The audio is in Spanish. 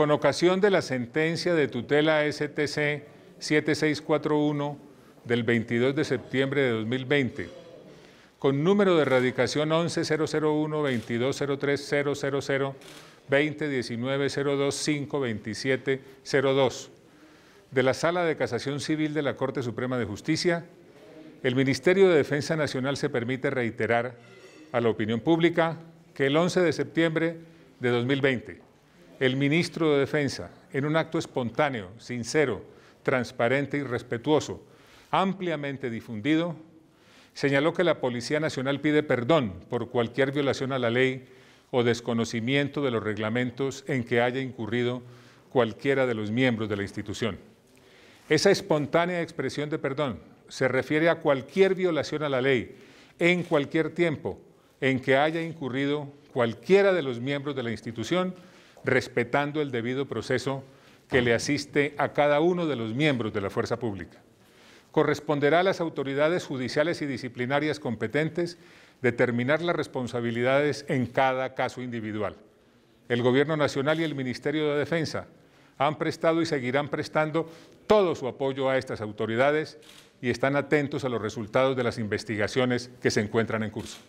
con ocasión de la sentencia de tutela STC 7641 del 22 de septiembre de 2020, con número de radicación 11001 000 2019 025 2702 de la Sala de Casación Civil de la Corte Suprema de Justicia, el Ministerio de Defensa Nacional se permite reiterar a la opinión pública que el 11 de septiembre de 2020 el ministro de Defensa, en un acto espontáneo, sincero, transparente y respetuoso, ampliamente difundido, señaló que la Policía Nacional pide perdón por cualquier violación a la ley o desconocimiento de los reglamentos en que haya incurrido cualquiera de los miembros de la institución. Esa espontánea expresión de perdón se refiere a cualquier violación a la ley en cualquier tiempo en que haya incurrido cualquiera de los miembros de la institución respetando el debido proceso que le asiste a cada uno de los miembros de la fuerza pública. Corresponderá a las autoridades judiciales y disciplinarias competentes determinar las responsabilidades en cada caso individual. El Gobierno Nacional y el Ministerio de Defensa han prestado y seguirán prestando todo su apoyo a estas autoridades y están atentos a los resultados de las investigaciones que se encuentran en curso.